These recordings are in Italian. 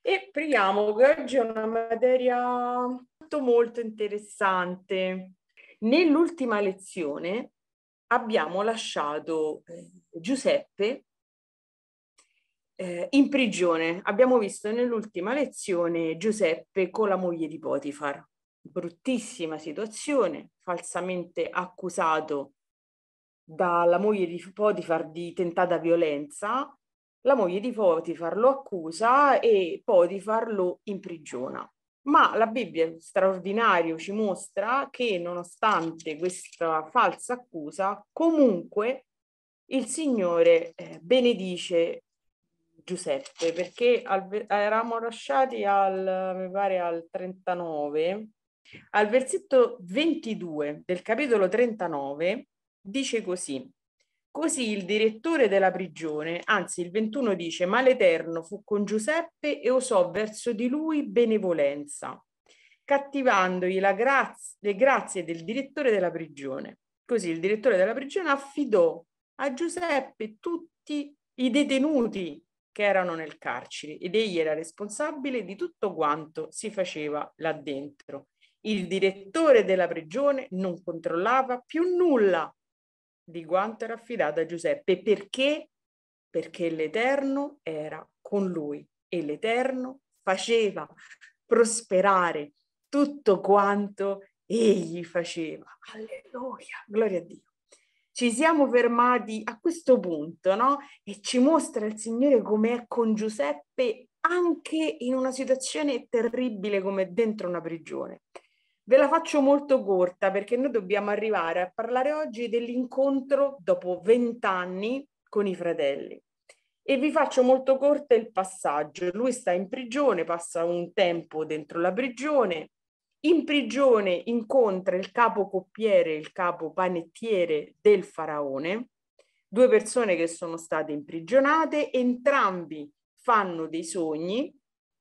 e proviamo che oggi è una materia molto molto interessante. Nell'ultima lezione abbiamo lasciato eh, Giuseppe eh, in prigione. Abbiamo visto nell'ultima lezione Giuseppe con la moglie di Potifar. Bruttissima situazione, falsamente accusato dalla moglie di Potifar di tentata violenza la moglie di Potifar lo accusa e Potifar lo imprigiona. Ma la Bibbia straordinario ci mostra che nonostante questa falsa accusa, comunque il Signore eh, benedice Giuseppe perché al, eravamo lasciati al, mi pare, al 39, al versetto 22 del capitolo 39 dice così, Così il direttore della prigione, anzi il 21 dice, Maleterno fu con Giuseppe e osò verso di lui benevolenza, cattivandogli graz- le grazie del direttore della prigione. Così il direttore della prigione affidò a Giuseppe tutti i detenuti che erano nel carcere ed egli era responsabile di tutto quanto si faceva là dentro. Il direttore della prigione non controllava più nulla di quanto era affidato a Giuseppe. Perché? Perché l'Eterno era con lui e l'Eterno faceva prosperare tutto quanto egli faceva. Alleluia, gloria a Dio. Ci siamo fermati a questo punto, no? E ci mostra il Signore come è con Giuseppe anche in una situazione terribile come dentro una prigione. Ve la faccio molto corta perché noi dobbiamo arrivare a parlare oggi dell'incontro dopo vent'anni con i fratelli. E vi faccio molto corta il passaggio. Lui sta in prigione, passa un tempo dentro la prigione, in prigione incontra il capo coppiere, il capo panettiere del faraone, due persone che sono state imprigionate, entrambi fanno dei sogni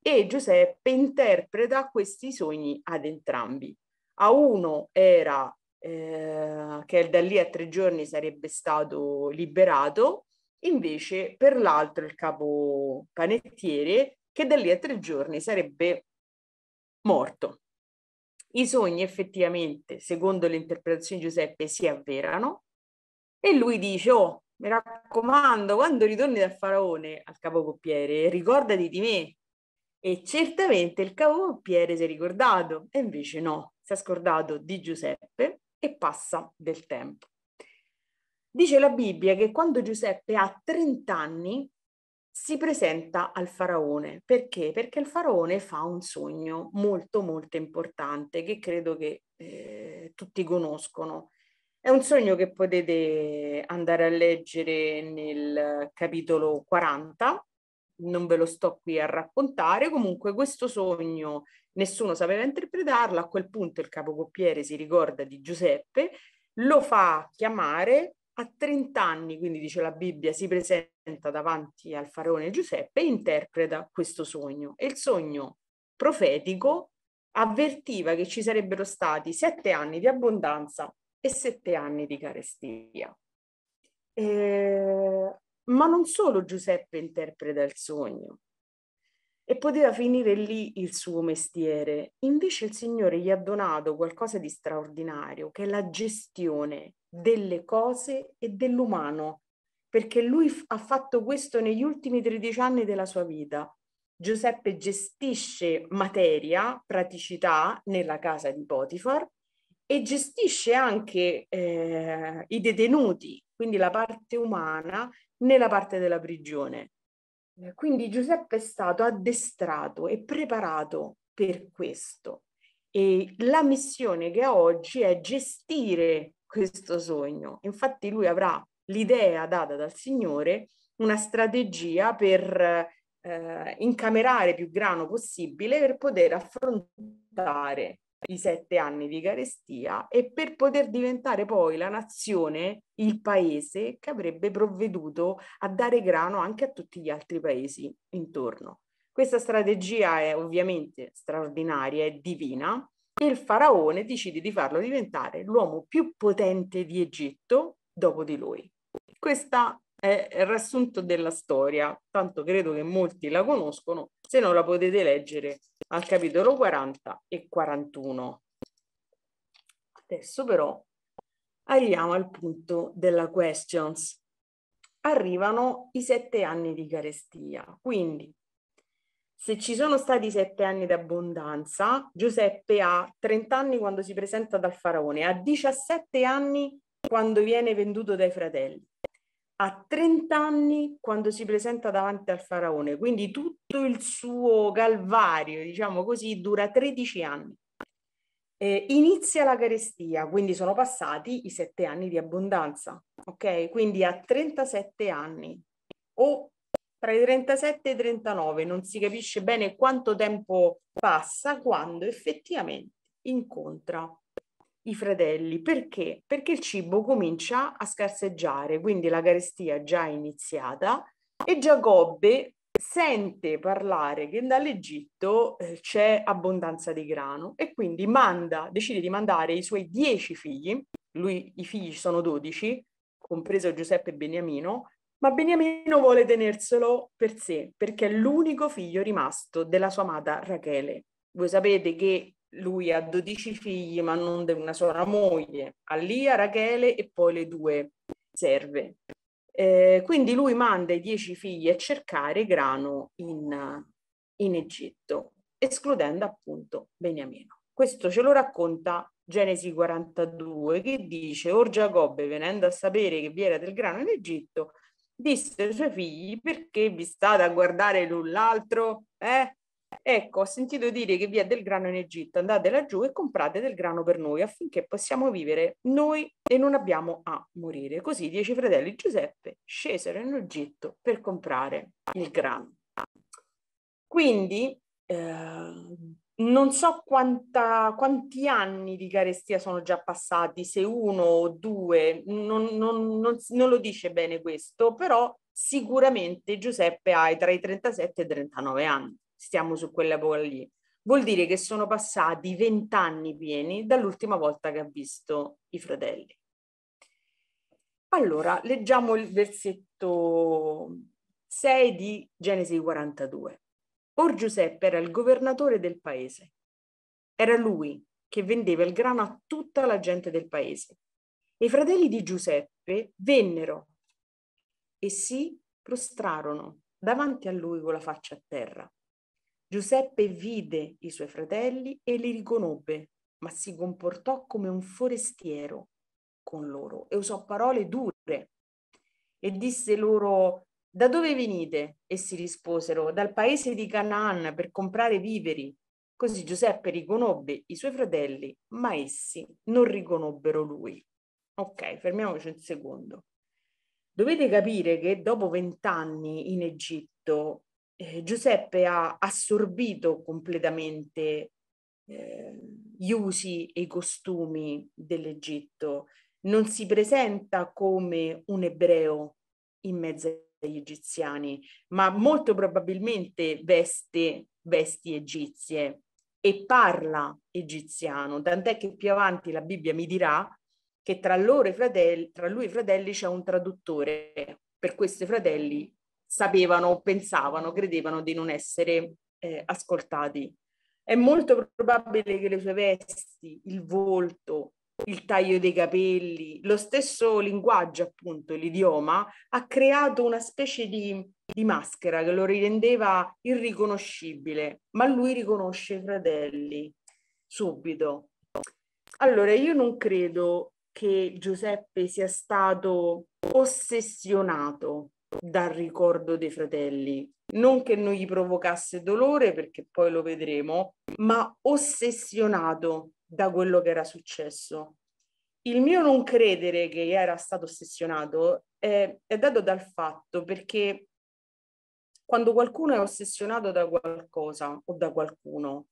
e Giuseppe interpreta questi sogni ad entrambi. A uno era eh, che da lì a tre giorni sarebbe stato liberato, invece per l'altro il capo panettiere che da lì a tre giorni sarebbe morto. I sogni effettivamente, secondo le interpretazioni di Giuseppe, si avverano e lui dice, oh, mi raccomando, quando ritorni dal faraone al capocoppiere, ricordati di me, e certamente il Pompiere si è ricordato, e invece no, si è scordato di Giuseppe e passa del tempo. Dice la Bibbia che quando Giuseppe ha 30 anni si presenta al faraone. Perché? Perché il faraone fa un sogno molto molto importante che credo che eh, tutti conoscono. È un sogno che potete andare a leggere nel capitolo 40 non ve lo sto qui a raccontare, comunque questo sogno nessuno sapeva interpretarlo, a quel punto il capocoppiere si ricorda di Giuseppe, lo fa chiamare a 30 anni, quindi dice la Bibbia, si presenta davanti al faraone Giuseppe e interpreta questo sogno. E il sogno profetico avvertiva che ci sarebbero stati sette anni di abbondanza e sette anni di carestia. E eh, ma non solo Giuseppe interpreta il sogno e poteva finire lì il suo mestiere. Invece il Signore gli ha donato qualcosa di straordinario, che è la gestione delle cose e dell'umano, perché lui ha fatto questo negli ultimi 13 anni della sua vita. Giuseppe gestisce materia, praticità nella casa di Potifar e gestisce anche eh, i detenuti, quindi la parte umana nella parte della prigione. Eh, quindi Giuseppe è stato addestrato e preparato per questo. E la missione che ha oggi è gestire questo sogno. Infatti lui avrà l'idea data dal Signore, una strategia per eh, incamerare più grano possibile per poter affrontare i sette anni di carestia e per poter diventare poi la nazione, il paese che avrebbe provveduto a dare grano anche a tutti gli altri paesi intorno. Questa strategia è ovviamente straordinaria e divina e il faraone decide di farlo diventare l'uomo più potente di Egitto dopo di lui. Questo è il riassunto della storia, tanto credo che molti la conoscono, se no la potete leggere al capitolo 40 e 41. Adesso però arriviamo al punto della questions. Arrivano i sette anni di carestia, quindi se ci sono stati sette anni d'abbondanza, Giuseppe ha 30 anni quando si presenta dal faraone, ha 17 anni quando viene venduto dai fratelli, a 30 anni quando si presenta davanti al faraone, quindi tutto il suo calvario, diciamo così, dura 13 anni. Eh, inizia la carestia, quindi sono passati i sette anni di abbondanza, ok? Quindi a 37 anni o tra i 37 e i 39 non si capisce bene quanto tempo passa quando effettivamente incontra i fratelli. Perché? Perché il cibo comincia a scarseggiare, quindi la carestia è già iniziata e Giacobbe sente parlare che dall'Egitto eh, c'è abbondanza di grano e quindi manda, decide di mandare i suoi dieci figli, lui i figli sono dodici, compreso Giuseppe e Beniamino, ma Beniamino vuole tenerselo per sé perché è l'unico figlio rimasto della sua amata Rachele. Voi sapete che lui ha 12 figli ma non di una sola moglie, Alia, Rachele e poi le due serve. Eh, quindi lui manda i dieci figli a cercare grano in, in Egitto, escludendo appunto Beniamino. Questo ce lo racconta Genesi 42 che dice, Or Giacobbe venendo a sapere che vi era del grano in Egitto, disse ai suoi figli perché vi state a guardare l'un l'altro? Eh? Ecco, ho sentito dire che vi è del grano in Egitto, andate laggiù e comprate del grano per noi affinché possiamo vivere noi e non abbiamo a morire. Così i dieci fratelli Giuseppe scesero in Egitto per comprare il grano. Quindi eh, non so quanta, quanti anni di carestia sono già passati, se uno o due, non, non, non, non lo dice bene questo, però sicuramente Giuseppe ha tra i 37 e i 39 anni stiamo su quella bolla lì. Vuol dire che sono passati vent'anni pieni dall'ultima volta che ha visto i fratelli. Allora, leggiamo il versetto 6 di Genesi 42. Or Giuseppe era il governatore del paese. Era lui che vendeva il grano a tutta la gente del paese. E i fratelli di Giuseppe vennero e si prostrarono davanti a lui con la faccia a terra. Giuseppe vide i suoi fratelli e li riconobbe, ma si comportò come un forestiero con loro e usò parole dure e disse loro da dove venite? Essi risposero dal paese di Canaan per comprare viveri. Così Giuseppe riconobbe i suoi fratelli, ma essi non riconobbero lui. Ok, fermiamoci un secondo. Dovete capire che dopo vent'anni in Egitto eh, Giuseppe ha assorbito completamente eh, gli usi e i costumi dell'Egitto, non si presenta come un ebreo in mezzo agli egiziani, ma molto probabilmente veste vesti egizie e parla egiziano, tant'è che più avanti la Bibbia mi dirà che tra, loro fratelli, tra lui e i fratelli c'è un traduttore, per questo i fratelli sapevano, pensavano, credevano di non essere eh, ascoltati. È molto probabile che le sue vesti, il volto, il taglio dei capelli, lo stesso linguaggio, appunto, l'idioma, ha creato una specie di, di maschera che lo rendeva irriconoscibile, ma lui riconosce i fratelli subito. Allora, io non credo che Giuseppe sia stato ossessionato dal ricordo dei fratelli. Non che non gli provocasse dolore, perché poi lo vedremo, ma ossessionato da quello che era successo. Il mio non credere che era stato ossessionato è, è dato dal fatto perché quando qualcuno è ossessionato da qualcosa o da qualcuno,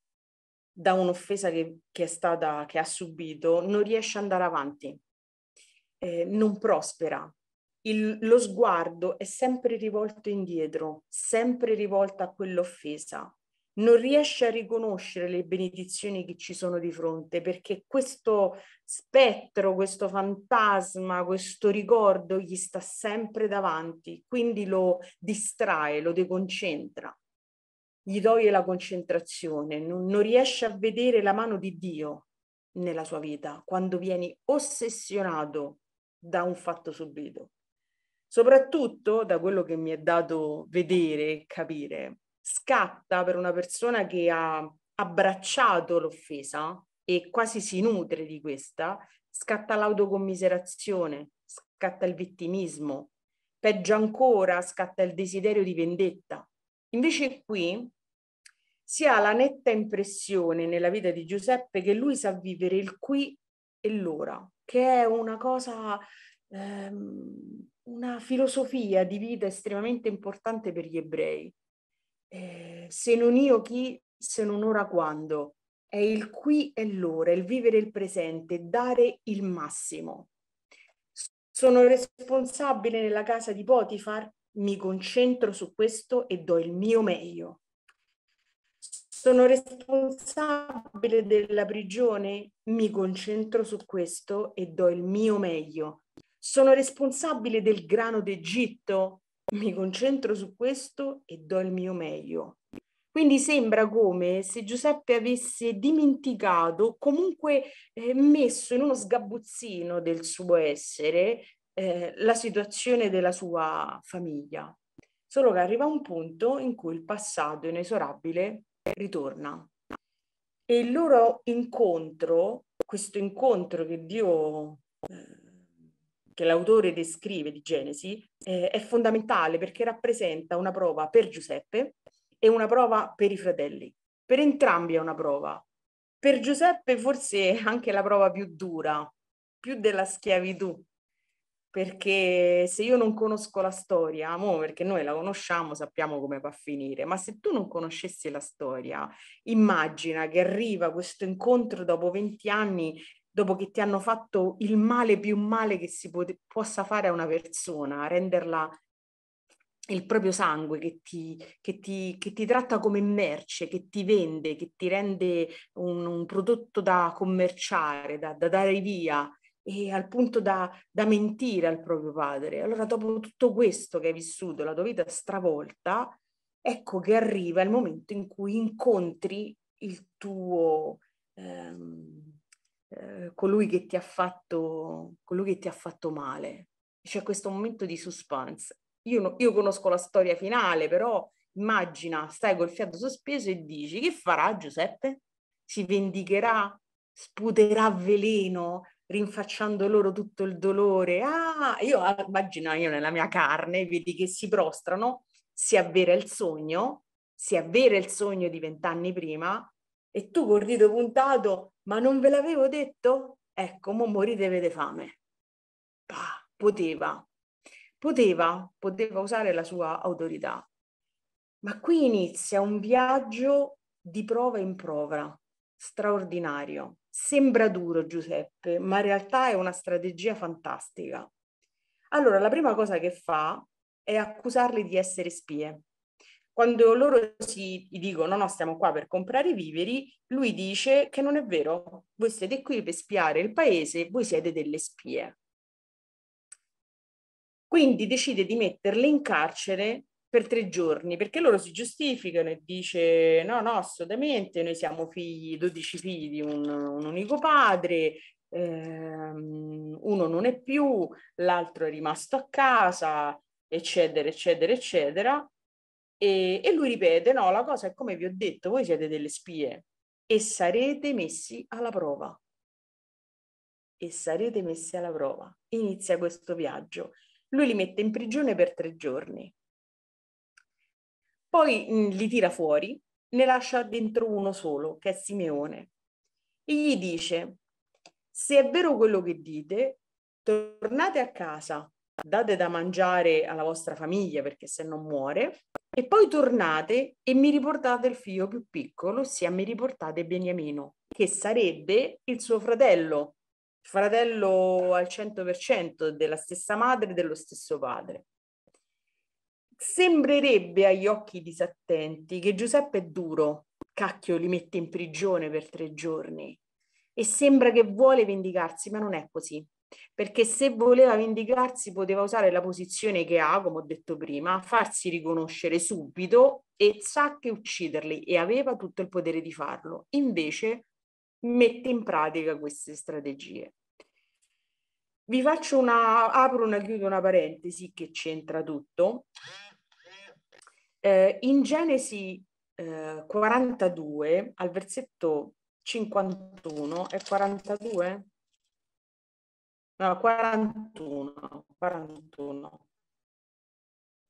da un'offesa che, che, è stata, che ha subito, non riesce ad andare avanti, eh, non prospera, il, lo sguardo è sempre rivolto indietro, sempre rivolto a quell'offesa. Non riesce a riconoscere le benedizioni che ci sono di fronte perché questo spettro, questo fantasma, questo ricordo gli sta sempre davanti, quindi lo distrae, lo deconcentra, gli toglie la concentrazione, non, non riesce a vedere la mano di Dio nella sua vita quando vieni ossessionato da un fatto subito. Soprattutto da quello che mi è dato vedere e capire, scatta per una persona che ha abbracciato l'offesa e quasi si nutre di questa, scatta l'autocommiserazione, scatta il vittimismo, peggio ancora scatta il desiderio di vendetta. Invece qui si ha la netta impressione nella vita di Giuseppe che lui sa vivere il qui e l'ora, che è una cosa ehm, una filosofia di vita estremamente importante per gli ebrei. Eh, se non io chi, se non ora quando. È il qui e l'ora, il vivere il presente, dare il massimo. Sono responsabile nella casa di Potifar, mi concentro su questo e do il mio meglio. Sono responsabile della prigione, mi concentro su questo e do il mio meglio. Sono responsabile del grano d'Egitto? Mi concentro su questo e do il mio meglio. Quindi sembra come se Giuseppe avesse dimenticato, comunque eh, messo in uno sgabuzzino del suo essere, eh, la situazione della sua famiglia. Solo che arriva un punto in cui il passato inesorabile ritorna. E il loro incontro, questo incontro che Dio eh, che l'autore descrive di Genesi eh, è fondamentale perché rappresenta una prova per Giuseppe e una prova per i fratelli. Per entrambi è una prova. Per Giuseppe forse è anche la prova più dura, più della schiavitù, perché se io non conosco la storia, amo perché noi la conosciamo, sappiamo come va a finire, ma se tu non conoscessi la storia, immagina che arriva questo incontro dopo 20 anni dopo che ti hanno fatto il male più male che si pot- possa fare a una persona, renderla il proprio sangue che ti, che, ti, che ti, tratta come merce, che ti vende, che ti rende un, un prodotto da commerciare, da, da, dare via e al punto da, da, mentire al proprio padre. Allora dopo tutto questo che hai vissuto, la tua vita stravolta, ecco che arriva il momento in cui incontri il tuo... Ehm, eh, colui, che ti ha fatto, colui che ti ha fatto male. C'è questo momento di suspense. Io, no, io conosco la storia finale, però immagina, stai col fiato sospeso e dici che farà Giuseppe? Si vendicherà? Sputerà veleno? rinfacciando loro tutto il dolore. Ah, io ah, immagino io nella mia carne, vedi che si prostrano, si avvera il sogno, si avvera il sogno di vent'anni prima e tu col dito puntato, ma non ve l'avevo detto? Ecco, mo morite avete fame. Bah, poteva, poteva, poteva usare la sua autorità. Ma qui inizia un viaggio di prova in prova, straordinario. Sembra duro Giuseppe, ma in realtà è una strategia fantastica. Allora, la prima cosa che fa è accusarli di essere spie. Quando loro si dicono no, stiamo qua per comprare i viveri, lui dice che non è vero, voi siete qui per spiare il paese, voi siete delle spie. Quindi decide di metterle in carcere per tre giorni, perché loro si giustificano e dice no, no, assolutamente, noi siamo figli, 12 figli di un, un unico padre, ehm, uno non è più, l'altro è rimasto a casa, eccetera, eccetera, eccetera. E, e lui ripete, no, la cosa è come vi ho detto, voi siete delle spie e sarete messi alla prova. E sarete messi alla prova. Inizia questo viaggio. Lui li mette in prigione per tre giorni. Poi mh, mm, li tira fuori, ne lascia dentro uno solo, che è Simeone, e gli dice, se è vero quello che dite, tornate a casa, date da mangiare alla vostra famiglia perché se no muore, e poi tornate e mi riportate il figlio più piccolo, ossia mi riportate Beniamino, che sarebbe il suo fratello, fratello al 100% della stessa madre e dello stesso padre. Sembrerebbe agli occhi disattenti che Giuseppe è duro, cacchio li mette in prigione per tre giorni e sembra che vuole vendicarsi, ma non è così perché se voleva vendicarsi poteva usare la posizione che ha, come ho detto prima, farsi riconoscere subito e sa che ucciderli e aveva tutto il potere di farlo. Invece mette in pratica queste strategie. Vi faccio una, apro una, chiudo una parentesi che c'entra tutto. Eh, in Genesi eh, 42, al versetto 51 e 42, no, 41, 41.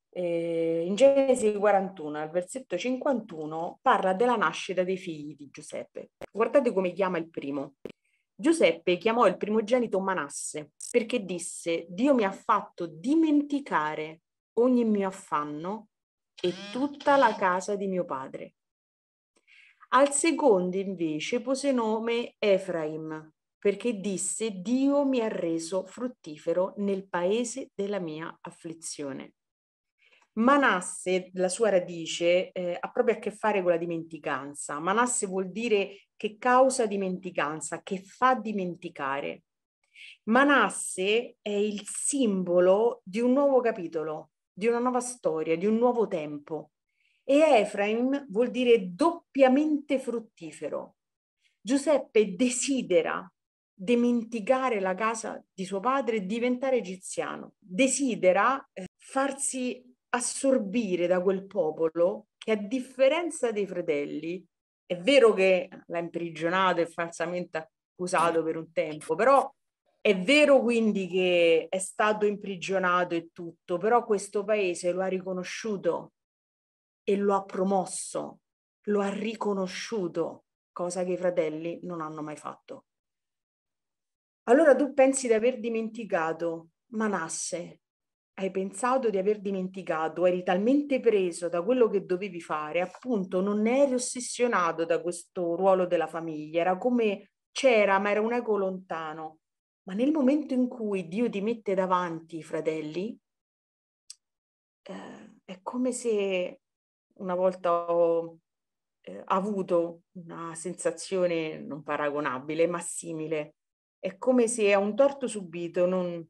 Eh, in Genesi 41, al versetto 51, parla della nascita dei figli di Giuseppe. Guardate come chiama il primo. Giuseppe chiamò il primogenito Manasse perché disse, Dio mi ha fatto dimenticare ogni mio affanno e tutta la casa di mio padre. Al secondo invece pose nome Efraim perché disse Dio mi ha reso fruttifero nel paese della mia afflizione. Manasse, la sua radice, eh, ha proprio a che fare con la dimenticanza. Manasse vuol dire che causa dimenticanza, che fa dimenticare. Manasse è il simbolo di un nuovo capitolo, di una nuova storia, di un nuovo tempo. E Efraim vuol dire doppiamente fruttifero. Giuseppe desidera dimenticare la casa di suo padre e diventare egiziano. Desidera eh, farsi assorbire da quel popolo che a differenza dei fratelli, è vero che l'ha imprigionato e falsamente accusato per un tempo, però è vero quindi che è stato imprigionato e tutto, però questo paese lo ha riconosciuto e lo ha promosso, lo ha riconosciuto, cosa che i fratelli non hanno mai fatto. Allora tu pensi di aver dimenticato Manasse, hai pensato di aver dimenticato, eri talmente preso da quello che dovevi fare, appunto non eri ossessionato da questo ruolo della famiglia, era come c'era, ma era un eco lontano. Ma nel momento in cui Dio ti mette davanti i fratelli, eh, è come se una volta ho eh, avuto una sensazione non paragonabile, ma simile è come se è un torto subito non,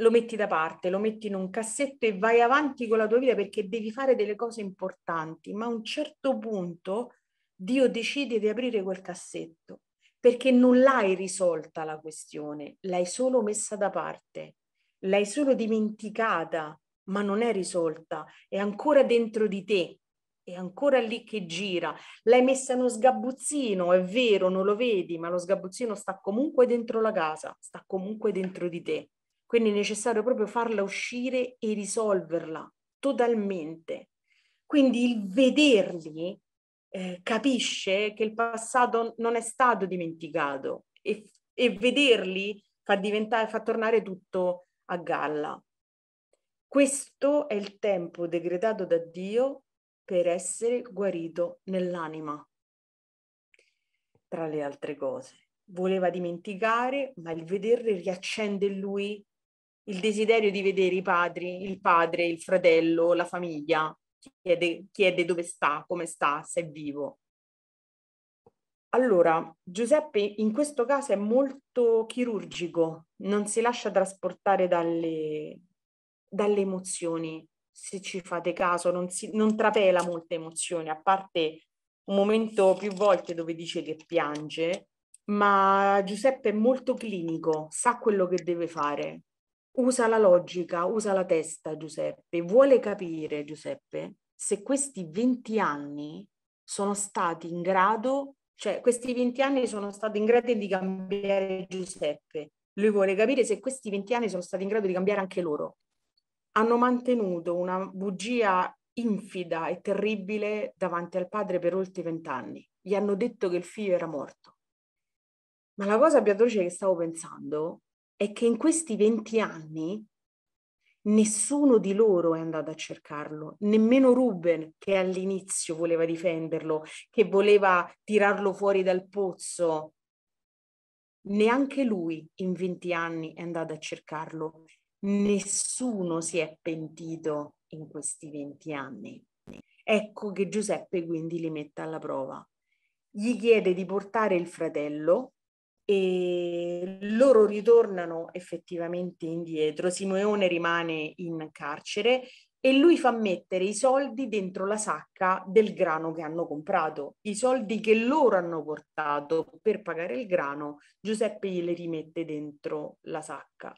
lo metti da parte, lo metti in un cassetto e vai avanti con la tua vita perché devi fare delle cose importanti, ma a un certo punto Dio decide di aprire quel cassetto perché non l'hai risolta la questione, l'hai solo messa da parte, l'hai solo dimenticata, ma non è risolta, è ancora dentro di te è ancora lì che gira. L'hai messa in uno sgabuzzino, è vero, non lo vedi, ma lo sgabuzzino sta comunque dentro la casa, sta comunque dentro di te. Quindi è necessario proprio farla uscire e risolverla totalmente. Quindi il vederli eh, capisce che il passato non è stato dimenticato e, e vederli fa, diventare, fa tornare tutto a galla. Questo è il tempo decretato da Dio per essere guarito nell'anima. Tra le altre cose, voleva dimenticare, ma il vederle riaccende in lui il desiderio di vedere i padri, il padre, il fratello, la famiglia, chiede, chiede dove sta, come sta, se è vivo. Allora, Giuseppe in questo caso è molto chirurgico, non si lascia trasportare dalle, dalle emozioni, se ci fate caso, non, si, non trapela molte emozioni, a parte un momento più volte dove dice che piange, ma Giuseppe è molto clinico, sa quello che deve fare, usa la logica, usa la testa Giuseppe, vuole capire Giuseppe se questi 20 anni sono stati in grado, cioè questi 20 anni sono stati in grado di cambiare Giuseppe. Lui vuole capire se questi 20 anni sono stati in grado di cambiare anche loro hanno mantenuto una bugia infida e terribile davanti al padre per oltre vent'anni. Gli hanno detto che il figlio era morto. Ma la cosa più atroce che stavo pensando è che in questi venti anni nessuno di loro è andato a cercarlo, nemmeno Ruben che all'inizio voleva difenderlo, che voleva tirarlo fuori dal pozzo. Neanche lui in 20 anni è andato a cercarlo nessuno si è pentito in questi 20 anni. Ecco che Giuseppe quindi li mette alla prova. Gli chiede di portare il fratello e loro ritornano effettivamente indietro. Simeone rimane in carcere e lui fa mettere i soldi dentro la sacca del grano che hanno comprato. I soldi che loro hanno portato per pagare il grano, Giuseppe glieli rimette dentro la sacca.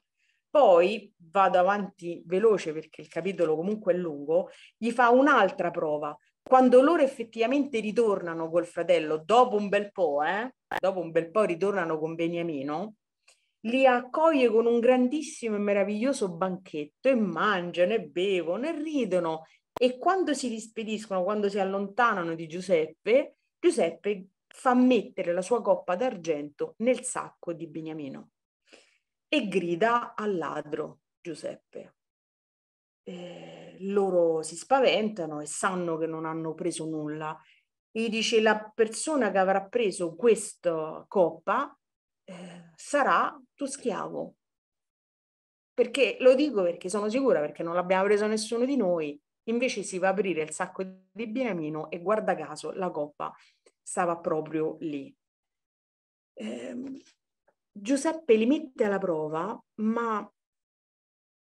Poi vado avanti veloce perché il capitolo comunque è lungo, gli fa un'altra prova. Quando loro effettivamente ritornano col fratello, dopo un bel po', eh, dopo un bel po' ritornano con Beniamino, li accoglie con un grandissimo e meraviglioso banchetto e mangiano e bevono e ridono. E quando si rispediscono, quando si allontanano di Giuseppe, Giuseppe fa mettere la sua coppa d'argento nel sacco di Beniamino e grida al ladro Giuseppe. Eh, loro si spaventano e sanno che non hanno preso nulla. E dice la persona che avrà preso questa coppa eh, sarà tuo schiavo. Perché lo dico perché sono sicura, perché non l'abbiamo preso nessuno di noi. Invece si va a aprire il sacco di Beniamino e guarda caso la coppa stava proprio lì. Eh, Giuseppe li mette alla prova, ma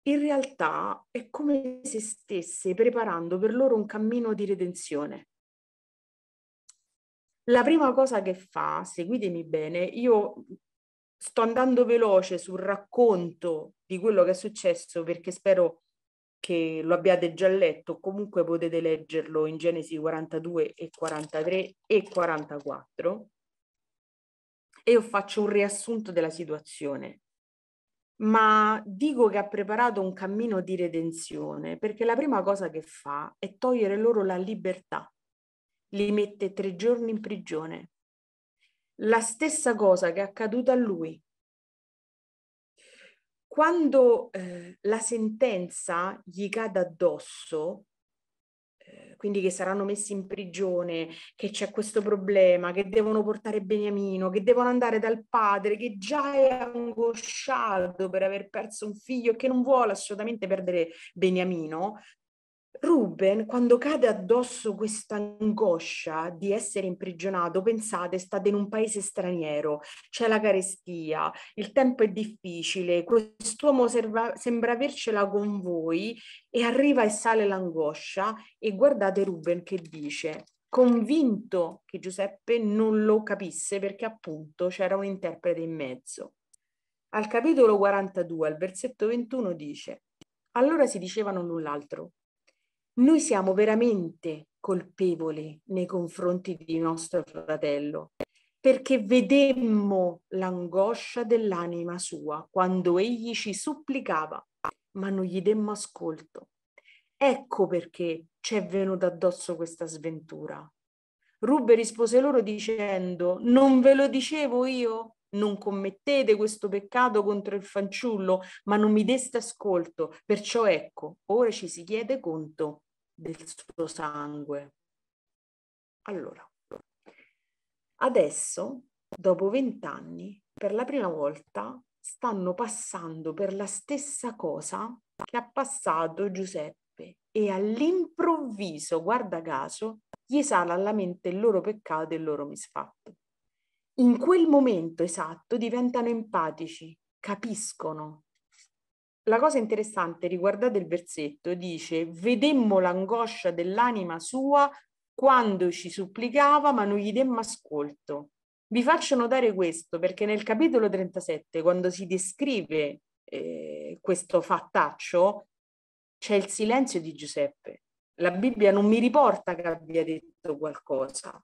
in realtà è come se stesse preparando per loro un cammino di redenzione. La prima cosa che fa, seguitemi bene, io sto andando veloce sul racconto di quello che è successo perché spero che lo abbiate già letto, comunque potete leggerlo in Genesi 42 e 43 e 44 e io faccio un riassunto della situazione. Ma dico che ha preparato un cammino di redenzione perché la prima cosa che fa è togliere loro la libertà. Li mette tre giorni in prigione. La stessa cosa che è accaduta a lui. Quando eh, la sentenza gli cade addosso, quindi che saranno messi in prigione, che c'è questo problema, che devono portare Beniamino, che devono andare dal padre che già è angosciato per aver perso un figlio e che non vuole assolutamente perdere Beniamino, Ruben, quando cade addosso questa angoscia di essere imprigionato, pensate, state in un paese straniero, c'è la carestia, il tempo è difficile, quest'uomo serva, sembra avercela con voi e arriva e sale l'angoscia e guardate Ruben che dice, convinto che Giuseppe non lo capisse perché appunto c'era un interprete in mezzo. Al capitolo 42, al versetto 21 dice, allora si dicevano null'altro noi siamo veramente colpevoli nei confronti di nostro fratello, perché vedemmo l'angoscia dell'anima sua quando egli ci supplicava, ma non gli demmo ascolto. Ecco perché ci è venuta addosso questa sventura. Rubbe rispose loro dicendo, non ve lo dicevo io, non commettete questo peccato contro il fanciullo, ma non mi deste ascolto, perciò ecco, ora ci si chiede conto del suo sangue. Allora, adesso, dopo vent'anni, per la prima volta stanno passando per la stessa cosa che ha passato Giuseppe e all'improvviso, guarda caso, gli sale alla mente il loro peccato e il loro misfatto. In quel momento esatto diventano empatici, capiscono, la cosa interessante, riguardate il versetto, dice, vedemmo l'angoscia dell'anima sua quando ci supplicava, ma non gli demmo ascolto. Vi faccio notare questo perché nel capitolo 37, quando si descrive eh, questo fattaccio, c'è il silenzio di Giuseppe. La Bibbia non mi riporta che abbia detto qualcosa,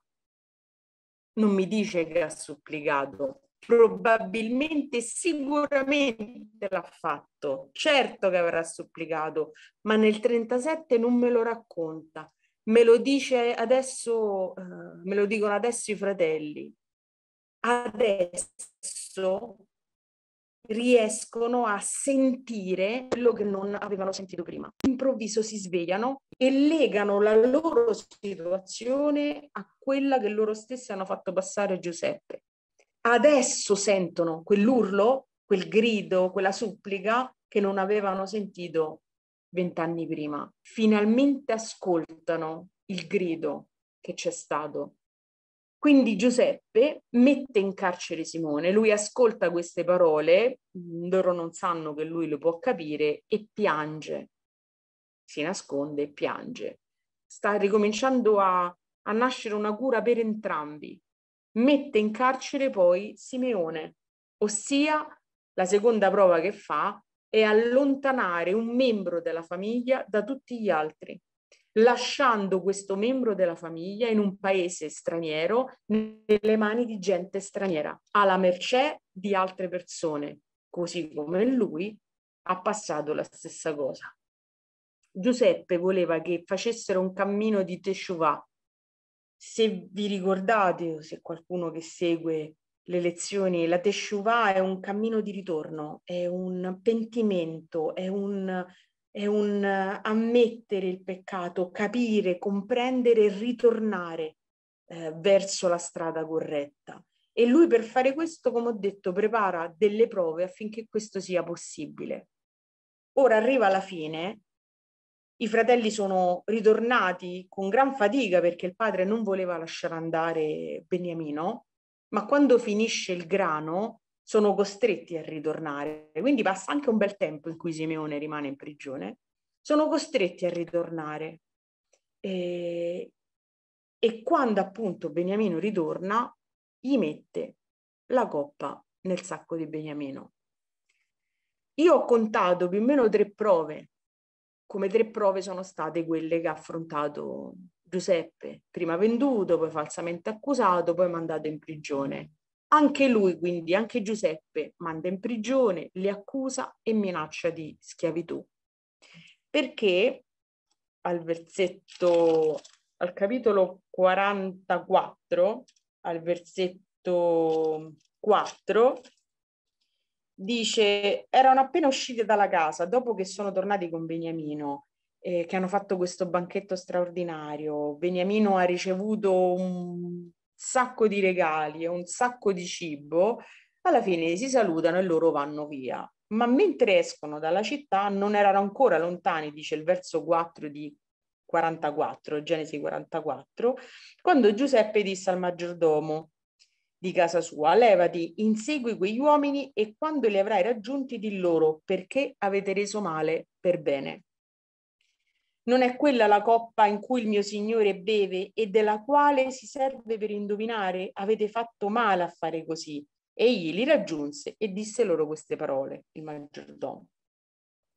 non mi dice che ha supplicato, probabilmente, sicuramente l'ha fatto, certo che avrà supplicato, ma nel 37 non me lo racconta, me lo dice adesso, eh, me lo dicono adesso i fratelli, adesso riescono a sentire quello che non avevano sentito prima. Improvviso si svegliano e legano la loro situazione a quella che loro stessi hanno fatto passare Giuseppe adesso sentono quell'urlo, quel grido, quella supplica che non avevano sentito vent'anni prima. Finalmente ascoltano il grido che c'è stato. Quindi Giuseppe mette in carcere Simone, lui ascolta queste parole, loro non sanno che lui lo può capire e piange, si nasconde e piange. Sta ricominciando a, a nascere una cura per entrambi, mette in carcere poi Simeone, ossia la seconda prova che fa è allontanare un membro della famiglia da tutti gli altri, lasciando questo membro della famiglia in un paese straniero nelle mani di gente straniera, alla mercé di altre persone, così come lui ha passato la stessa cosa. Giuseppe voleva che facessero un cammino di Teshuvah, se vi ricordate o se qualcuno che segue le lezioni, la Teshuvah è un cammino di ritorno, è un pentimento, è un, è un eh, ammettere il peccato, capire, comprendere e ritornare eh, verso la strada corretta. E lui per fare questo, come ho detto, prepara delle prove affinché questo sia possibile. Ora arriva alla fine i fratelli sono ritornati con gran fatica perché il padre non voleva lasciare andare Beniamino, ma quando finisce il grano sono costretti a ritornare. Quindi passa anche un bel tempo in cui Simeone rimane in prigione. Sono costretti a ritornare. E, e quando appunto Beniamino ritorna, gli mette la coppa nel sacco di Beniamino. Io ho contato più o meno tre prove come tre prove sono state quelle che ha affrontato Giuseppe, prima venduto, poi falsamente accusato, poi mandato in prigione. Anche lui, quindi, anche Giuseppe, manda in prigione, li accusa e minaccia di schiavitù. Perché al versetto, al capitolo 44, al versetto 4, dice erano appena uscite dalla casa dopo che sono tornati con Beniamino eh, che hanno fatto questo banchetto straordinario Beniamino ha ricevuto un sacco di regali e un sacco di cibo alla fine si salutano e loro vanno via ma mentre escono dalla città non erano ancora lontani dice il verso 4 di 44 Genesi 44 quando Giuseppe disse al maggiordomo di casa sua, levati, insegui quegli uomini e quando li avrai raggiunti di loro perché avete reso male per bene. Non è quella la coppa in cui il mio Signore beve e della quale si serve per indovinare, avete fatto male a fare così. Egli li raggiunse e disse loro queste parole, il maggiordomo.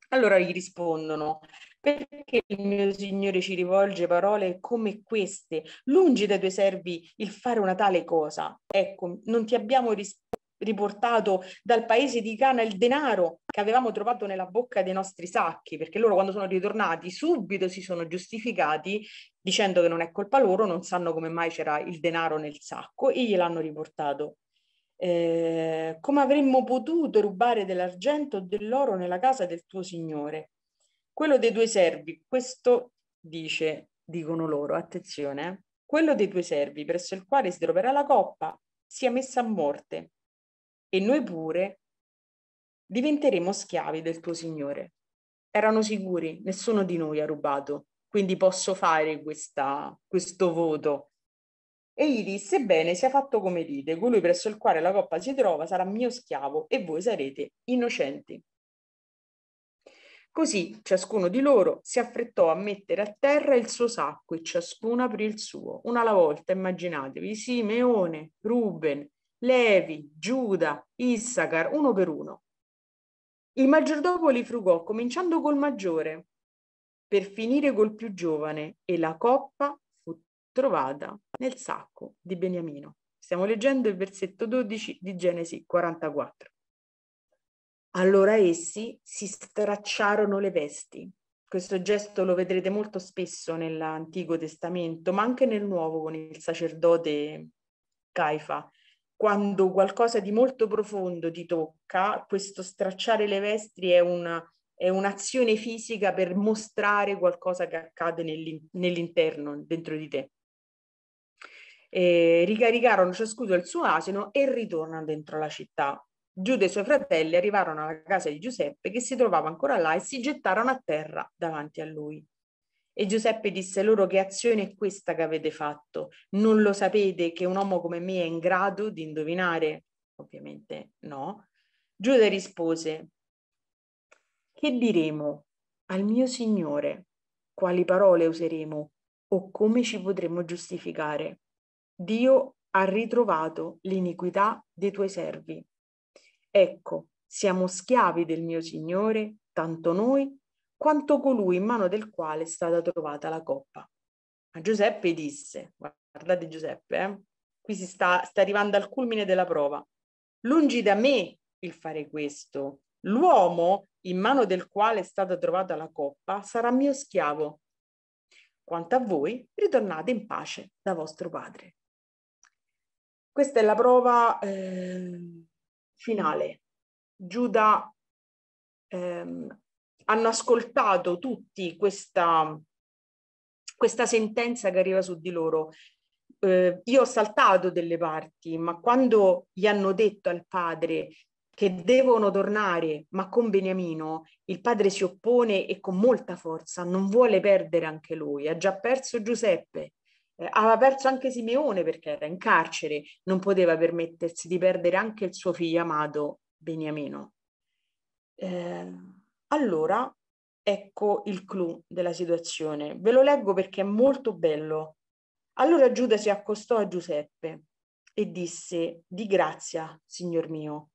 Allora gli rispondono, perché il mio Signore ci rivolge parole come queste? Lungi dai tuoi servi il fare una tale cosa. Ecco, non ti abbiamo risposto riportato dal paese di Cana il denaro che avevamo trovato nella bocca dei nostri sacchi, perché loro quando sono ritornati subito si sono giustificati dicendo che non è colpa loro, non sanno come mai c'era il denaro nel sacco e gliel'hanno riportato eh, come avremmo potuto rubare dell'argento o dell'oro nella casa del tuo Signore? Quello dei tuoi servi, questo dice, dicono loro, attenzione, eh? quello dei tuoi servi presso il quale si troverà la coppa sia messa a morte e noi pure diventeremo schiavi del tuo Signore. Erano sicuri, nessuno di noi ha rubato, quindi posso fare questa, questo voto e gli disse, bene, sia fatto come dite, colui presso il quale la coppa si trova sarà mio schiavo e voi sarete innocenti. Così ciascuno di loro si affrettò a mettere a terra il suo sacco e ciascuno aprì il suo. Una alla volta, immaginatevi, Simeone, Ruben, Levi, Giuda, Issacar, uno per uno. Il maggiordomo li frugò, cominciando col maggiore, per finire col più giovane, e la coppa trovata nel sacco di Beniamino. Stiamo leggendo il versetto 12 di Genesi 44. Allora essi si stracciarono le vesti. Questo gesto lo vedrete molto spesso nell'Antico Testamento, ma anche nel Nuovo con il sacerdote Caifa. Quando qualcosa di molto profondo ti tocca, questo stracciare le vesti è, una, è un'azione fisica per mostrare qualcosa che accade nell'interno, dentro di te eh, ricaricarono ciascuno il suo asino e ritornano dentro la città. Giuda e i suoi fratelli arrivarono alla casa di Giuseppe che si trovava ancora là e si gettarono a terra davanti a lui. E Giuseppe disse loro che azione è questa che avete fatto? Non lo sapete che un uomo come me è in grado di indovinare? Ovviamente no. Giuda rispose, che diremo al mio Signore? Quali parole useremo o come ci potremo giustificare? Dio ha ritrovato l'iniquità dei tuoi servi. Ecco, siamo schiavi del mio Signore, tanto noi, quanto colui in mano del quale è stata trovata la coppa. Ma Giuseppe disse, guardate Giuseppe, eh? qui si sta, sta arrivando al culmine della prova, lungi da me il fare questo, l'uomo in mano del quale è stata trovata la coppa sarà mio schiavo. Quanto a voi, ritornate in pace da vostro padre. Questa è la prova eh, finale. Giuda ehm, hanno ascoltato tutti questa, questa sentenza che arriva su di loro. Eh, io ho saltato delle parti, ma quando gli hanno detto al padre che devono tornare, ma con Beniamino, il padre si oppone e con molta forza, non vuole perdere anche lui, ha già perso Giuseppe, eh, aveva perso anche Simeone perché era in carcere, non poteva permettersi di perdere anche il suo figlio amato Beniamino. Eh, allora, ecco il clou della situazione. Ve lo leggo perché è molto bello. Allora Giuda si accostò a Giuseppe e disse, di grazia, signor mio,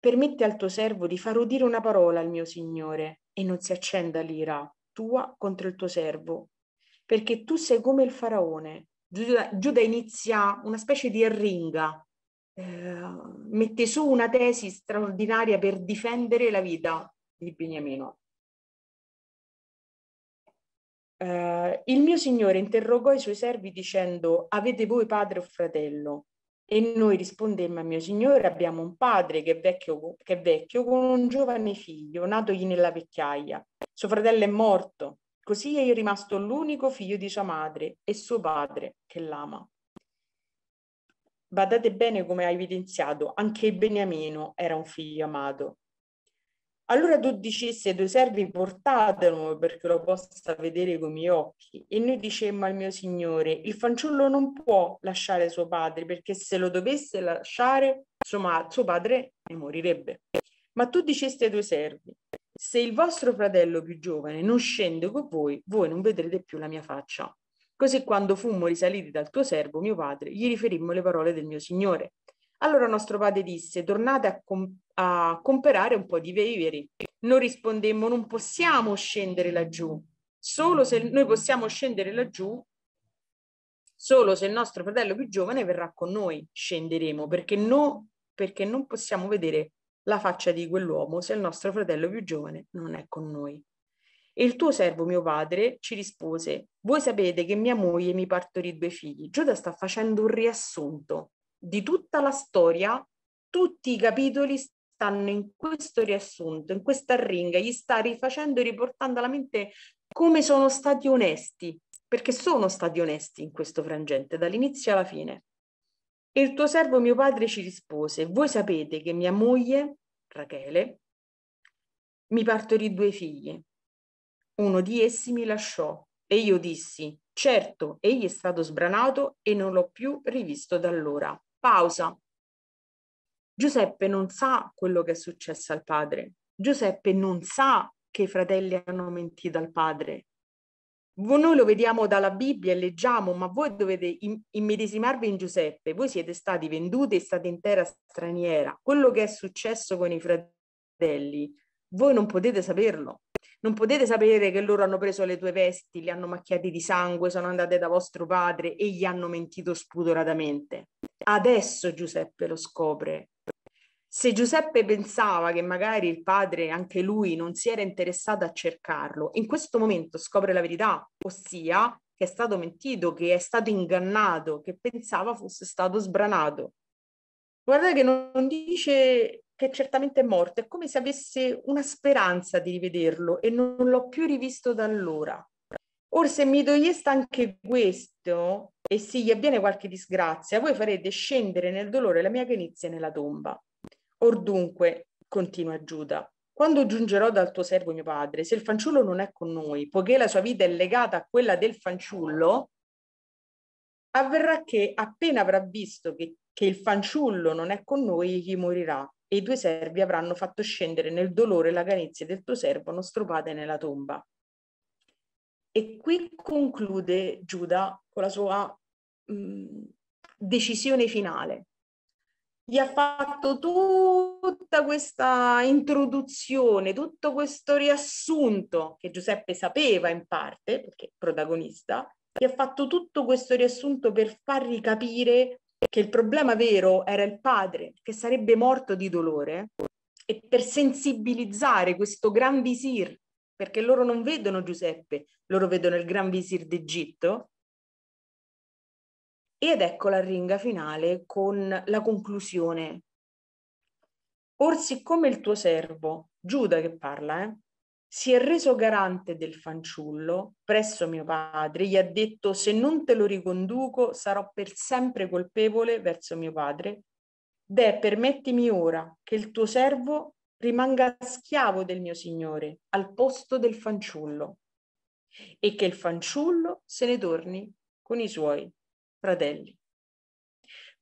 permette al tuo servo di far udire una parola al mio signore e non si accenda l'ira tua contro il tuo servo perché tu sei come il faraone. Giuda, Giuda inizia una specie di arringa, eh, mette su una tesi straordinaria per difendere la vita di Beniamino. Eh, il mio signore interrogò i suoi servi dicendo, avete voi padre o fratello? E noi rispondemmo a mio signore, abbiamo un padre che è, vecchio, che è vecchio con un giovane figlio, natogli nella vecchiaia. Suo fratello è morto Così è rimasto l'unico figlio di sua madre e suo padre che l'ama. Badate bene come ha evidenziato, anche Beniamino era un figlio amato. Allora tu dicessi ai tuoi servi portatelo perché lo possa vedere con i miei occhi. E noi dicemmo al mio signore, il fanciullo non può lasciare suo padre perché se lo dovesse lasciare suo, suo padre ne morirebbe. Ma tu dicesti ai tuoi servi, se il vostro fratello più giovane non scende con voi, voi non vedrete più la mia faccia. Così quando fummo risaliti dal tuo servo, mio padre, gli riferimmo le parole del mio signore. Allora nostro padre disse, tornate a, com- a comprare un po' di viveri. Noi rispondemmo, non possiamo scendere laggiù, solo se noi possiamo scendere laggiù, solo se il nostro fratello più giovane verrà con noi, scenderemo, perché, no, perché non possiamo vedere la faccia di quell'uomo se il nostro fratello più giovane non è con noi. E il tuo servo, mio padre, ci rispose, voi sapete che mia moglie mi partorì due figli. Giuda sta facendo un riassunto di tutta la storia, tutti i capitoli stanno in questo riassunto, in questa ringa, gli sta rifacendo e riportando alla mente come sono stati onesti, perché sono stati onesti in questo frangente, dall'inizio alla fine. E il tuo servo mio padre ci rispose, voi sapete che mia moglie, Rachele, mi partorì due figli. Uno di essi mi lasciò e io dissi, certo, egli è stato sbranato e non l'ho più rivisto da allora. Pausa. Giuseppe non sa quello che è successo al padre. Giuseppe non sa che i fratelli hanno mentito al padre. Noi lo vediamo dalla Bibbia e leggiamo, ma voi dovete immedesimarvi in Giuseppe, voi siete stati venduti e state intera straniera. Quello che è successo con i fratelli, voi non potete saperlo. Non potete sapere che loro hanno preso le tue vesti, le hanno macchiate di sangue, sono andate da vostro padre e gli hanno mentito spudoratamente. Adesso Giuseppe lo scopre se Giuseppe pensava che magari il padre, anche lui, non si era interessato a cercarlo, in questo momento scopre la verità, ossia che è stato mentito, che è stato ingannato, che pensava fosse stato sbranato. Guardate che non dice che certamente è morto, è come se avesse una speranza di rivederlo e non l'ho più rivisto da allora. Or se mi togliesta anche questo e se gli avviene qualche disgrazia, voi farete scendere nel dolore la mia che inizia nella tomba. Or dunque, continua Giuda, quando giungerò dal tuo servo mio padre, se il fanciullo non è con noi, poiché la sua vita è legata a quella del fanciullo, avverrà che appena avrà visto che, che il fanciullo non è con noi, egli morirà e i tuoi servi avranno fatto scendere nel dolore la canizia del tuo servo, nostro padre, nella tomba. E qui conclude Giuda con la sua mh, mm, decisione finale gli ha fatto tutta questa introduzione, tutto questo riassunto che Giuseppe sapeva in parte, perché è protagonista, gli ha fatto tutto questo riassunto per fargli capire che il problema vero era il padre, che sarebbe morto di dolore, e per sensibilizzare questo gran visir, perché loro non vedono Giuseppe, loro vedono il gran visir d'Egitto, ed ecco la ringa finale con la conclusione. Or siccome il tuo servo, Giuda che parla, eh, si è reso garante del fanciullo, presso mio padre, gli ha detto se non te lo riconduco sarò per sempre colpevole verso mio padre, deh permettimi ora che il tuo servo rimanga schiavo del mio signore al posto del fanciullo e che il fanciullo se ne torni con i suoi fratelli.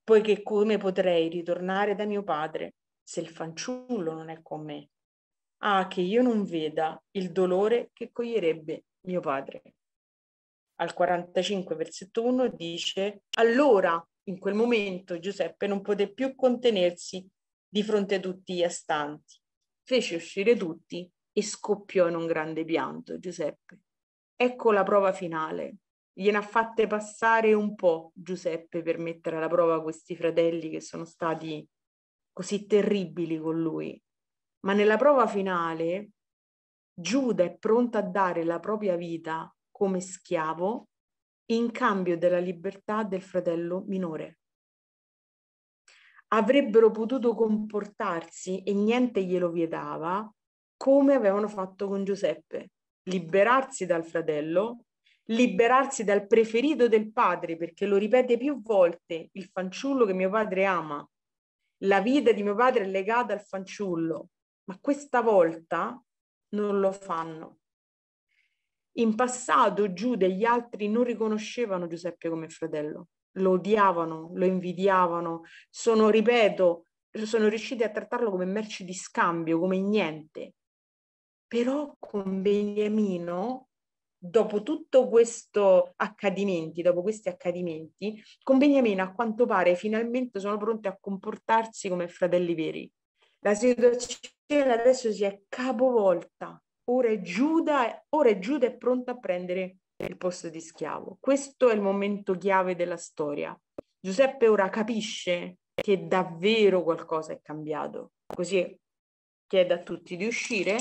Poiché come potrei ritornare da mio padre se il fanciullo non è con me? Ah, che io non veda il dolore che coglierebbe mio padre. Al 45 versetto 1 dice, allora in quel momento Giuseppe non poté più contenersi di fronte a tutti gli astanti. Fece uscire tutti e scoppiò in un grande pianto Giuseppe. Ecco la prova finale gliene ha fatte passare un po' Giuseppe per mettere alla prova questi fratelli che sono stati così terribili con lui. Ma nella prova finale Giuda è pronta a dare la propria vita come schiavo in cambio della libertà del fratello minore. Avrebbero potuto comportarsi e niente glielo vietava come avevano fatto con Giuseppe, liberarsi dal fratello liberarsi dal preferito del padre, perché lo ripete più volte, il fanciullo che mio padre ama. La vita di mio padre è legata al fanciullo, ma questa volta non lo fanno. In passato Giuda e gli altri non riconoscevano Giuseppe come fratello, lo odiavano, lo invidiavano, sono, ripeto, sono riusciti a trattarlo come merce di scambio, come niente. Però con Beniamino dopo tutto questo accadimenti, dopo questi accadimenti, con Beniamino a quanto pare finalmente sono pronti a comportarsi come fratelli veri. La situazione adesso si è capovolta. Ora è Giuda, ora è, Giuda è pronta a prendere il posto di schiavo. Questo è il momento chiave della storia. Giuseppe ora capisce che davvero qualcosa è cambiato. Così chiede a tutti di uscire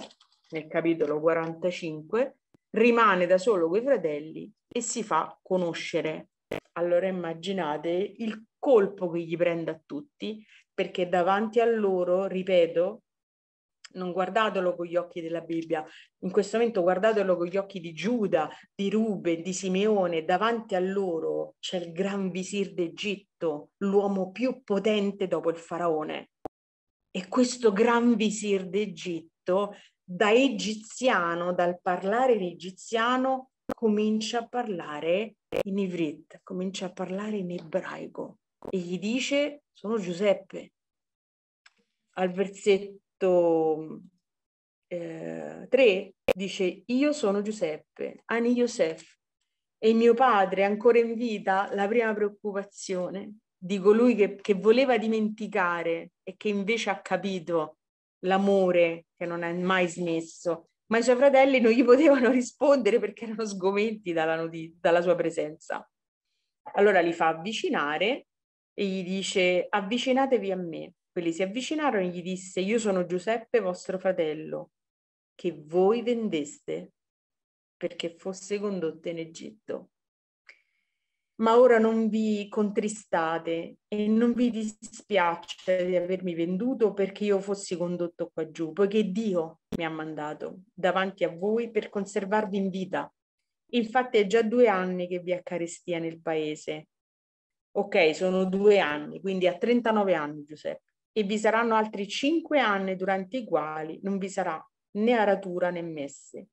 nel capitolo 45 rimane da solo coi fratelli e si fa conoscere. Allora immaginate il colpo che gli prende a tutti, perché davanti a loro, ripeto, non guardatelo con gli occhi della Bibbia, in questo momento guardatelo con gli occhi di Giuda, di Rube, di Simeone, davanti a loro c'è il gran visir d'Egitto, l'uomo più potente dopo il faraone. E questo gran visir d'Egitto da egiziano, dal parlare in egiziano, comincia a parlare in ivrit, comincia a parlare in ebraico e gli dice sono Giuseppe. Al versetto eh, 3 dice io sono Giuseppe, Ani Yosef, e mio padre ancora in vita la prima preoccupazione di colui che, che voleva dimenticare e che invece ha capito l'amore che non è mai smesso, ma i suoi fratelli non gli potevano rispondere perché erano sgomenti dalla, noti- dalla sua presenza. Allora li fa avvicinare e gli dice avvicinatevi a me. Quelli si avvicinarono e gli disse io sono Giuseppe vostro fratello che voi vendeste perché fosse condotto in Egitto ma ora non vi contristate e non vi dispiace di avermi venduto perché io fossi condotto qua giù, poiché Dio mi ha mandato davanti a voi per conservarvi in vita. Infatti è già due anni che vi è carestia nel paese. Ok, sono due anni, quindi a 39 anni Giuseppe, e vi saranno altri cinque anni durante i quali non vi sarà né aratura né messe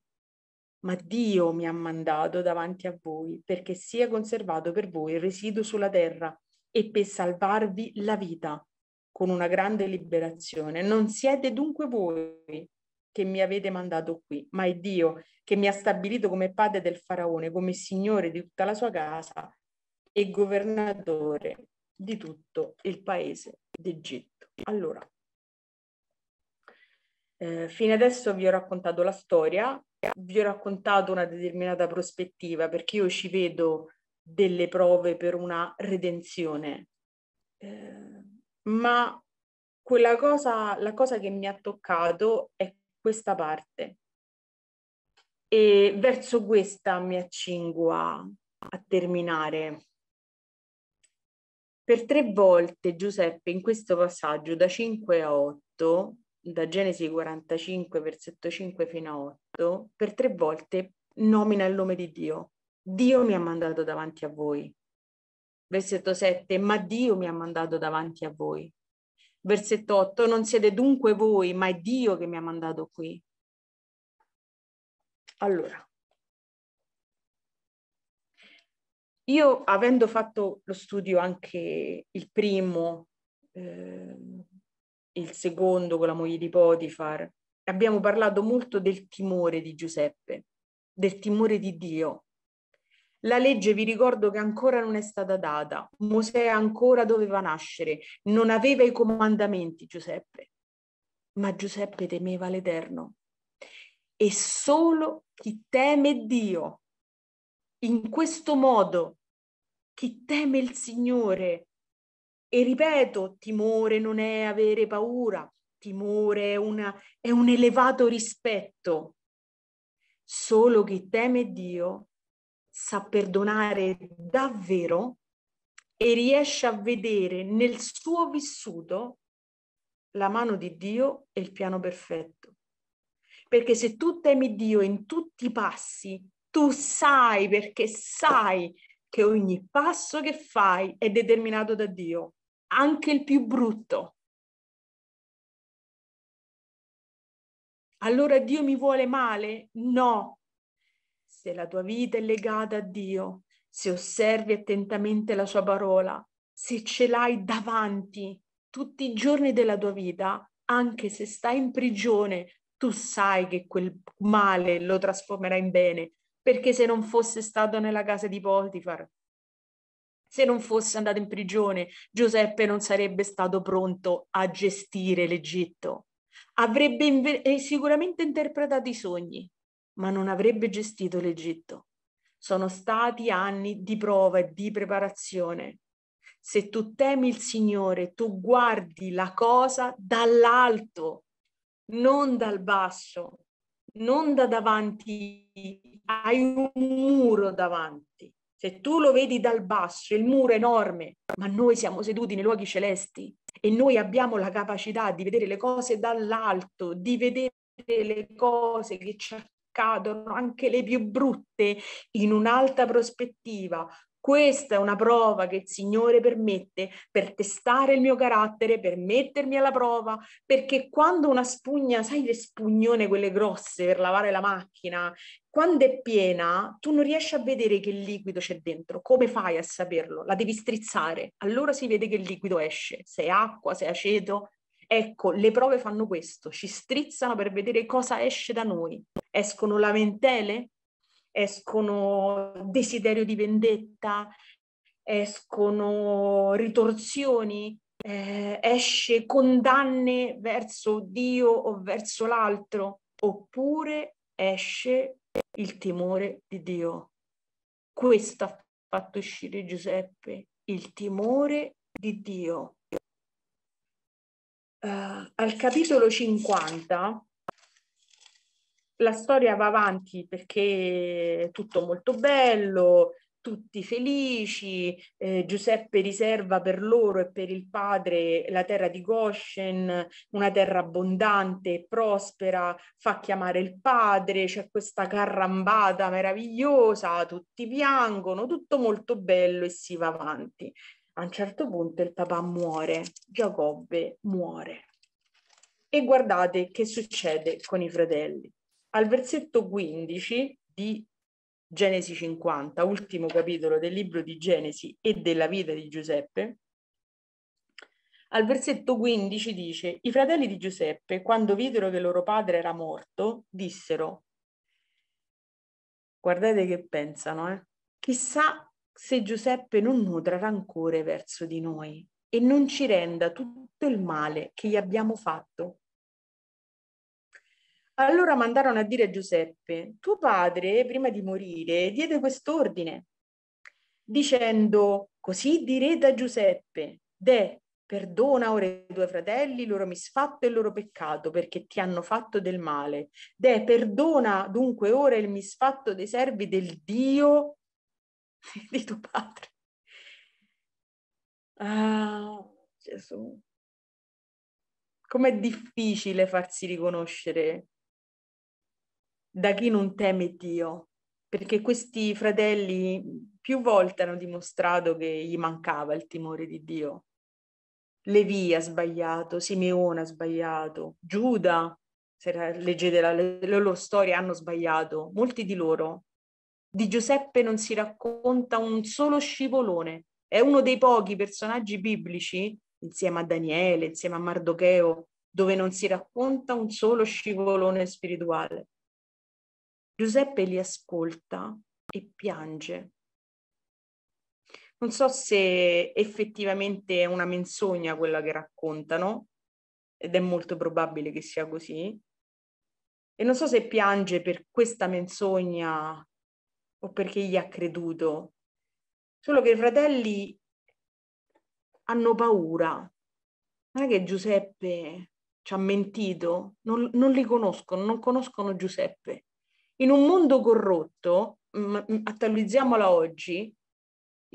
ma Dio mi ha mandato davanti a voi perché sia conservato per voi il residuo sulla terra e per salvarvi la vita con una grande liberazione. Non siete dunque voi che mi avete mandato qui, ma è Dio che mi ha stabilito come padre del faraone, come signore di tutta la sua casa e governatore di tutto il paese d'Egitto. Allora, eh, fino adesso vi ho raccontato la storia, vi ho raccontato una determinata prospettiva perché io ci vedo delle prove per una redenzione, eh, ma quella cosa, la cosa che mi ha toccato è questa parte e verso questa mi accingo a, a terminare. Per tre volte Giuseppe in questo passaggio da 5 a 8 da Genesi 45, versetto 5 fino a 8, per tre volte nomina il nome di Dio. Dio mi ha mandato davanti a voi. Versetto 7, ma Dio mi ha mandato davanti a voi. Versetto 8, non siete dunque voi, ma è Dio che mi ha mandato qui. Allora, io avendo fatto lo studio anche il primo, eh, il secondo con la moglie di Potifar, abbiamo parlato molto del timore di Giuseppe, del timore di Dio. La legge, vi ricordo che ancora non è stata data, Mosè ancora doveva nascere, non aveva i comandamenti Giuseppe, ma Giuseppe temeva l'Eterno. E solo chi teme Dio, in questo modo, chi teme il Signore, e ripeto, timore non è avere paura, timore è, una, è un elevato rispetto. Solo chi teme Dio sa perdonare davvero e riesce a vedere nel suo vissuto la mano di Dio e il piano perfetto. Perché se tu temi Dio in tutti i passi, tu sai perché sai che ogni passo che fai è determinato da Dio, anche il più brutto. Allora Dio mi vuole male? No. Se la tua vita è legata a Dio, se osservi attentamente la sua parola, se ce l'hai davanti tutti i giorni della tua vita, anche se stai in prigione, tu sai che quel male lo trasformerà in bene, perché se non fosse stato nella casa di Potifar, se non fosse andato in prigione, Giuseppe non sarebbe stato pronto a gestire l'Egitto. Avrebbe inve- eh, sicuramente interpretato i sogni, ma non avrebbe gestito l'Egitto. Sono stati anni di prova e di preparazione. Se tu temi il Signore, tu guardi la cosa dall'alto, non dal basso, non da davanti hai un muro davanti. Se tu lo vedi dal basso, il muro è enorme, ma noi siamo seduti nei luoghi celesti e noi abbiamo la capacità di vedere le cose dall'alto, di vedere le cose che ci accadono, anche le più brutte, in un'alta prospettiva, questa è una prova che il Signore permette per testare il mio carattere, per mettermi alla prova, perché quando una spugna, sai le spugnone quelle grosse per lavare la macchina, quando è piena tu non riesci a vedere che liquido c'è dentro. Come fai a saperlo? La devi strizzare, allora si vede che il liquido esce, se è acqua, se è aceto, Ecco, le prove fanno questo, ci strizzano per vedere cosa esce da noi. Escono lamentele? escono desiderio di vendetta, escono ritorsioni, eh, esce condanne verso Dio o verso l'altro, oppure esce il timore di Dio. Questo ha fatto uscire Giuseppe, il timore di Dio. Uh, al capitolo 50 la storia va avanti perché è tutto molto bello, tutti felici, eh, Giuseppe riserva per loro e per il padre la terra di Goshen, una terra abbondante, e prospera, fa chiamare il padre, c'è questa carrambata meravigliosa, tutti piangono, tutto molto bello e si va avanti. A un certo punto il papà muore, Giacobbe muore. E guardate che succede con i fratelli al versetto 15 di Genesi 50, ultimo capitolo del libro di Genesi e della vita di Giuseppe, al versetto 15 dice, i fratelli di Giuseppe, quando videro che loro padre era morto, dissero, guardate che pensano, eh? chissà se Giuseppe non nutra rancore verso di noi e non ci renda tutto il male che gli abbiamo fatto. Allora mandarono a dire a Giuseppe, tuo padre, prima di morire, diede quest'ordine, dicendo, così direte a Giuseppe, De, Perdona ora i tuoi fratelli il loro misfatto e il loro peccato perché ti hanno fatto del male. De, perdona dunque ora il misfatto dei servi del Dio di tuo padre. Ah, Gesù. Com'è difficile farsi riconoscere da chi non teme Dio, perché questi fratelli più volte hanno dimostrato che gli mancava il timore di Dio. Levi ha sbagliato, Simeone ha sbagliato, Giuda, se leggete la, la loro storia, hanno sbagliato, molti di loro. Di Giuseppe non si racconta un solo scivolone, è uno dei pochi personaggi biblici, insieme a Daniele, insieme a Mardocheo, dove non si racconta un solo scivolone spirituale. Giuseppe li ascolta e piange. Non so se effettivamente è una menzogna quella che raccontano, ed è molto probabile che sia così, e non so se piange per questa menzogna o perché gli ha creduto, solo che i fratelli hanno paura. Non è che Giuseppe ci ha mentito, non, non li conoscono, non conoscono Giuseppe. In un mondo corrotto, mm, mm, attualizziamola oggi,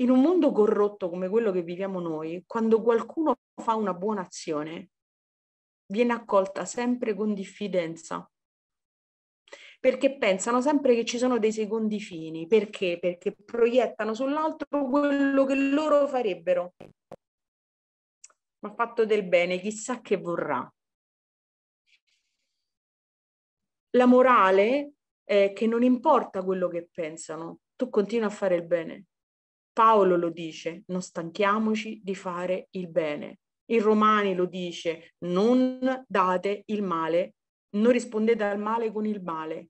in un mondo corrotto come quello che viviamo noi, quando qualcuno fa una buona azione, viene accolta sempre con diffidenza. Perché pensano sempre che ci sono dei secondi fini. Perché? Perché proiettano sull'altro quello che loro farebbero. Ma fatto del bene, chissà che vorrà. La morale eh, che non importa quello che pensano, tu continui a fare il bene. Paolo lo dice, non stanchiamoci di fare il bene. Il Romani lo dice, non date il male, non rispondete al male con il male,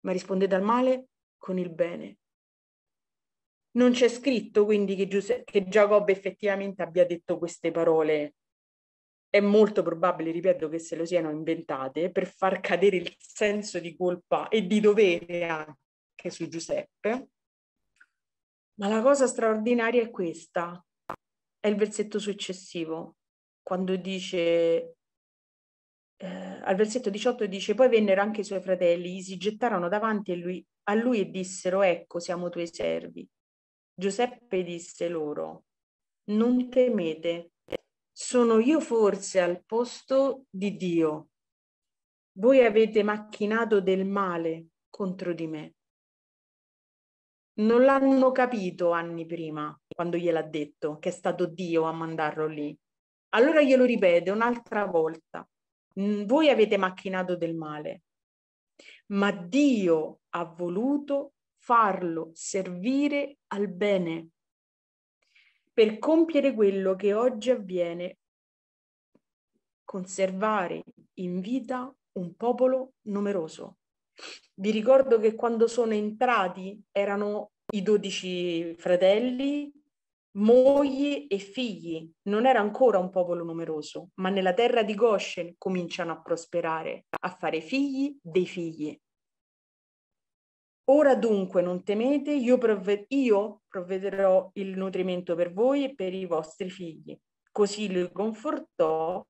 ma rispondete al male con il bene. Non c'è scritto quindi che, Giuse- che Giacobbe effettivamente abbia detto queste parole è molto probabile, ripeto, che se lo siano inventate per far cadere il senso di colpa e di dovere anche su Giuseppe. Ma la cosa straordinaria è questa, è il versetto successivo, quando dice, eh, al versetto 18 dice, poi vennero anche i suoi fratelli, gli si gettarono davanti a lui, a lui e dissero, ecco, siamo tuoi servi. Giuseppe disse loro, non temete, sono io forse al posto di Dio. Voi avete macchinato del male contro di me. Non l'hanno capito anni prima, quando gliel'ha detto, che è stato Dio a mandarlo lì. Allora glielo ripete un'altra volta. Voi avete macchinato del male, ma Dio ha voluto farlo servire al bene per compiere quello che oggi avviene, conservare in vita un popolo numeroso. Vi ricordo che quando sono entrati erano i dodici fratelli, mogli e figli. Non era ancora un popolo numeroso, ma nella terra di Goshen cominciano a prosperare, a fare figli dei figli. Ora dunque non temete, io, provved- io provvederò il nutrimento per voi e per i vostri figli. Così li confortò,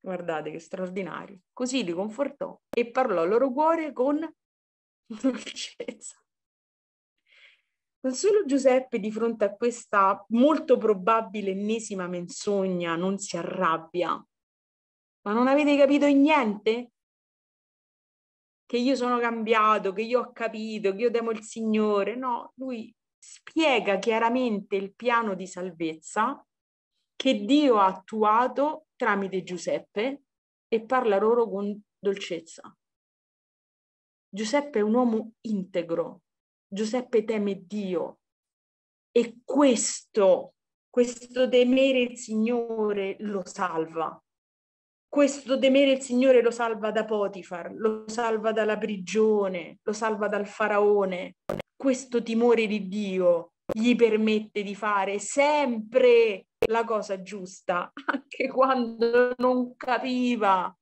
guardate che straordinario, così li confortò e parlò al loro cuore con dolcezza. Non solo Giuseppe di fronte a questa molto probabile ennesima menzogna non si arrabbia, ma non avete capito niente? che io sono cambiato, che io ho capito, che io temo il Signore. No, lui spiega chiaramente il piano di salvezza che Dio ha attuato tramite Giuseppe e parla loro con dolcezza. Giuseppe è un uomo integro, Giuseppe teme Dio e questo, questo temere il Signore lo salva questo temere il Signore lo salva da Potifar, lo salva dalla prigione, lo salva dal faraone. Questo timore di Dio gli permette di fare sempre la cosa giusta, anche quando non capiva.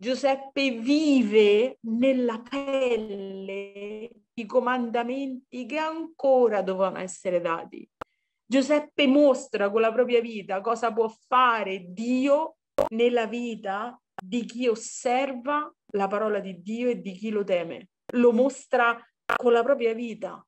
Giuseppe vive nella pelle i comandamenti che ancora dovevano essere dati. Giuseppe mostra con la propria vita cosa può fare Dio nella vita di chi osserva la parola di Dio e di chi lo teme. Lo mostra con la propria vita.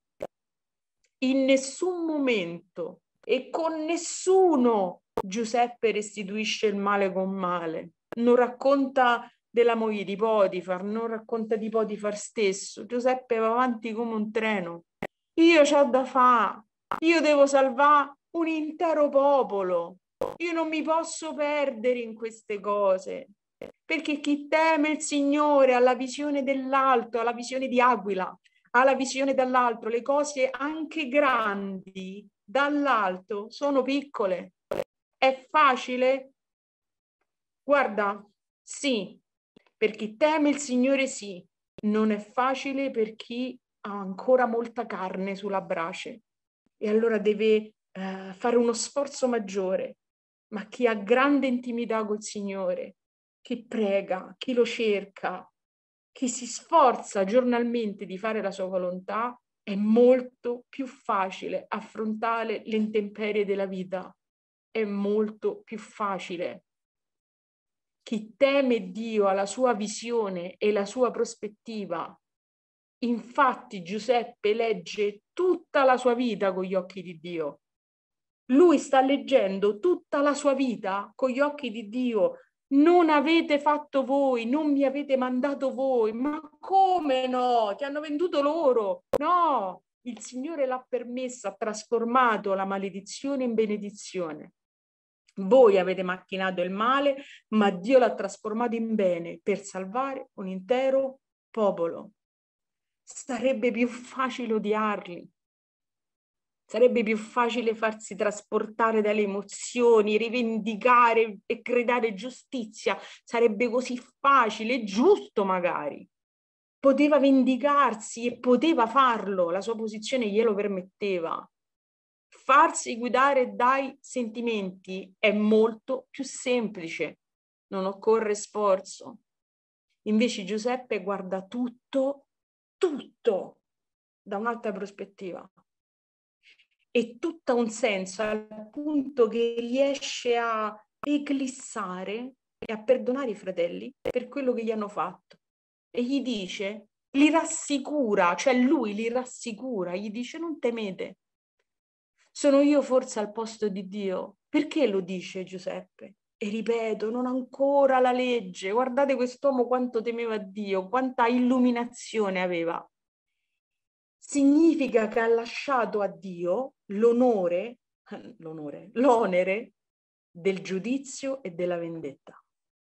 In nessun momento e con nessuno Giuseppe restituisce il male con male. Non racconta della moglie di Potifar, non racconta di Potifar stesso. Giuseppe va avanti come un treno. Io ho da fare, io devo salvare un intero popolo. Io non mi posso perdere in queste cose, perché chi teme il Signore ha la visione dell'alto, ha la visione di Aquila, ha la visione dall'alto, le cose anche grandi dall'alto sono piccole. È facile? Guarda, sì, per chi teme il Signore sì, non è facile per chi ha ancora molta carne sulla brace e allora deve eh, fare uno sforzo maggiore ma chi ha grande intimità col Signore, chi prega, chi lo cerca, chi si sforza giornalmente di fare la sua volontà, è molto più facile affrontare le intemperie della vita. È molto più facile. Chi teme Dio ha la sua visione e la sua prospettiva. Infatti Giuseppe legge tutta la sua vita con gli occhi di Dio. Lui sta leggendo tutta la sua vita con gli occhi di Dio. Non avete fatto voi, non mi avete mandato voi, ma come no? Ti hanno venduto loro. No, il Signore l'ha permessa, ha trasformato la maledizione in benedizione. Voi avete macchinato il male, ma Dio l'ha trasformato in bene per salvare un intero popolo. Sarebbe più facile odiarli, Sarebbe più facile farsi trasportare dalle emozioni, rivendicare e credere giustizia. Sarebbe così facile, giusto magari. Poteva vendicarsi e poteva farlo, la sua posizione glielo permetteva. Farsi guidare dai sentimenti è molto più semplice, non occorre sforzo. Invece Giuseppe guarda tutto, tutto, da un'altra prospettiva e tutta un senso al punto che riesce a eclissare e a perdonare i fratelli per quello che gli hanno fatto. E gli dice, li rassicura, cioè lui li rassicura, gli dice non temete. Sono io forse al posto di Dio. Perché lo dice Giuseppe? E ripeto, non ancora la legge. Guardate quest'uomo quanto temeva Dio, quanta illuminazione aveva significa che ha lasciato a Dio l'onore, l'onore, l'onere del giudizio e della vendetta.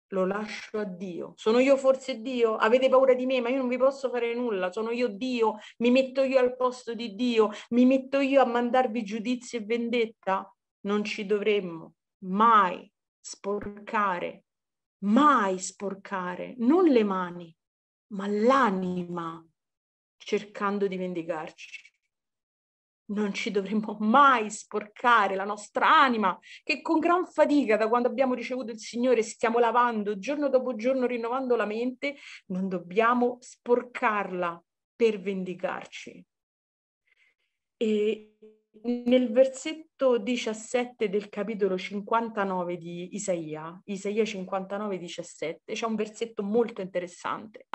Lo lascio a Dio. Sono io forse Dio? Avete paura di me, ma io non vi posso fare nulla. Sono io Dio, mi metto io al posto di Dio, mi metto io a mandarvi giudizio e vendetta. Non ci dovremmo mai sporcare, mai sporcare, non le mani, ma l'anima cercando di vendicarci. Non ci dovremmo mai sporcare la nostra anima, che con gran fatica, da quando abbiamo ricevuto il Signore, stiamo lavando giorno dopo giorno, rinnovando la mente, non dobbiamo sporcarla per vendicarci. E nel versetto 17 del capitolo 59 di Isaia, Isaia 59, 17, c'è un versetto molto interessante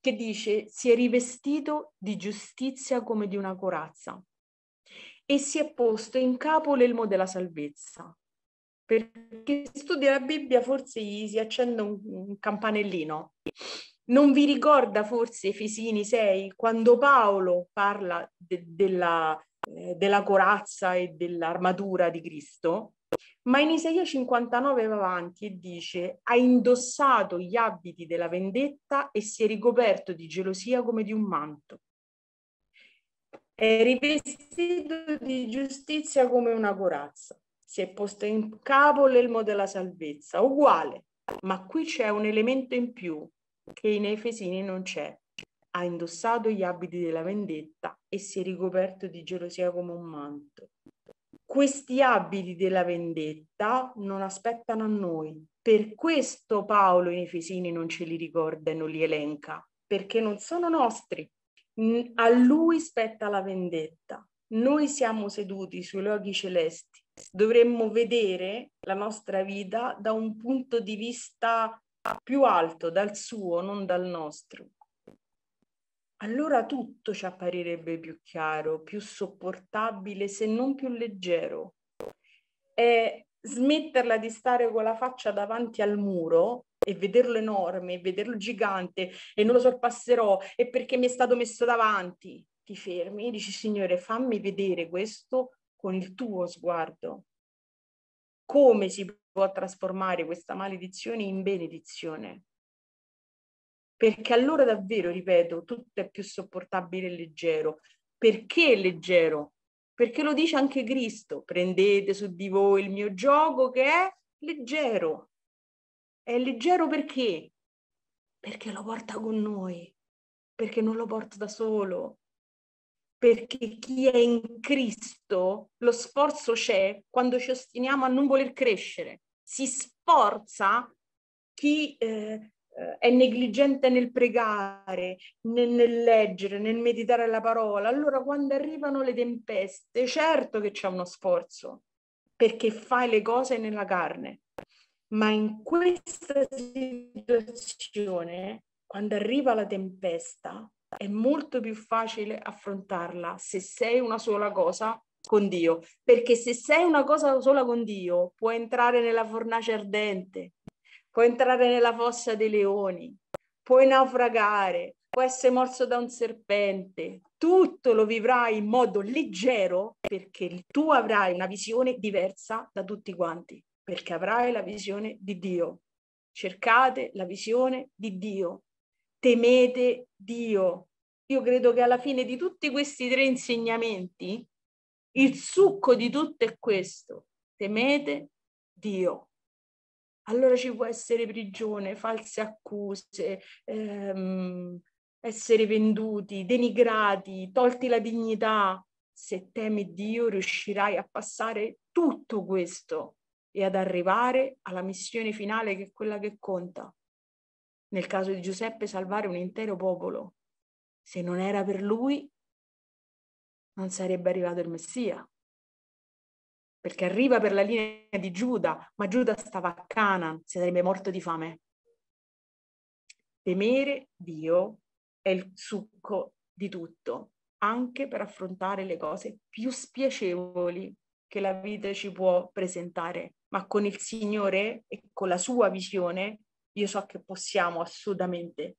che dice si è rivestito di giustizia come di una corazza e si è posto in capo l'elmo della salvezza. Perché studia la Bibbia forse gli si accende un, un campanellino. Non vi ricorda forse Efesini 6 quando Paolo parla de- della, eh, della corazza e dell'armatura di Cristo? ma in Isaia 59 va avanti e dice ha indossato gli abiti della vendetta e si è ricoperto di gelosia come di un manto. È rivestito di giustizia come una corazza. Si è posto in capo l'elmo della salvezza, uguale, ma qui c'è un elemento in più che in Efesini non c'è. Ha indossato gli abiti della vendetta e si è ricoperto di gelosia come un manto questi abiti della vendetta non aspettano a noi. Per questo Paolo in Efesini non ce li ricorda e non li elenca, perché non sono nostri. A lui spetta la vendetta. Noi siamo seduti sui luoghi celesti. Dovremmo vedere la nostra vita da un punto di vista più alto, dal suo, non dal nostro allora tutto ci apparirebbe più chiaro, più sopportabile, se non più leggero. E smetterla di stare con la faccia davanti al muro e vederlo enorme, e vederlo gigante e non lo sorpasserò e perché mi è stato messo davanti, ti fermi e dici Signore, fammi vedere questo con il tuo sguardo. Come si può trasformare questa maledizione in benedizione? perché allora davvero, ripeto, tutto è più sopportabile e leggero. Perché leggero? Perché lo dice anche Cristo, prendete su di voi il mio gioco che è leggero. È leggero perché? Perché lo porta con noi, perché non lo porta da solo, perché chi è in Cristo, lo sforzo c'è quando ci ostiniamo a non voler crescere. Si sforza chi eh, eh, è negligente nel pregare, nel, nel, leggere, nel meditare la parola, allora quando arrivano le tempeste, certo che c'è uno sforzo, perché fai le cose nella carne, ma in questa situazione, quando arriva la tempesta, è molto più facile affrontarla se sei una sola cosa con Dio, perché se sei una cosa sola con Dio, puoi entrare nella fornace ardente, puoi entrare nella fossa dei leoni, puoi naufragare, puoi essere morso da un serpente. Tutto lo vivrai in modo leggero perché tu avrai una visione diversa da tutti quanti, perché avrai la visione di Dio. Cercate la visione di Dio, temete Dio. Io credo che alla fine di tutti questi tre insegnamenti, il succo di tutto è questo, temete Dio allora ci può essere prigione, false accuse, ehm, essere venduti, denigrati, tolti la dignità. Se temi Dio riuscirai a passare tutto questo e ad arrivare alla missione finale che è quella che conta. Nel caso di Giuseppe salvare un intero popolo. Se non era per lui, non sarebbe arrivato il Messia perché arriva per la linea di Giuda, ma Giuda stava a Canaan, si sarebbe morto di fame. Temere Dio è il succo di tutto, anche per affrontare le cose più spiacevoli che la vita ci può presentare, ma con il Signore e con la sua visione io so che possiamo assolutamente,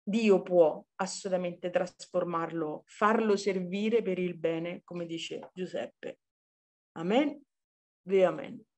Dio può assolutamente trasformarlo, farlo servire per il bene, come dice Giuseppe. Amén. De amén.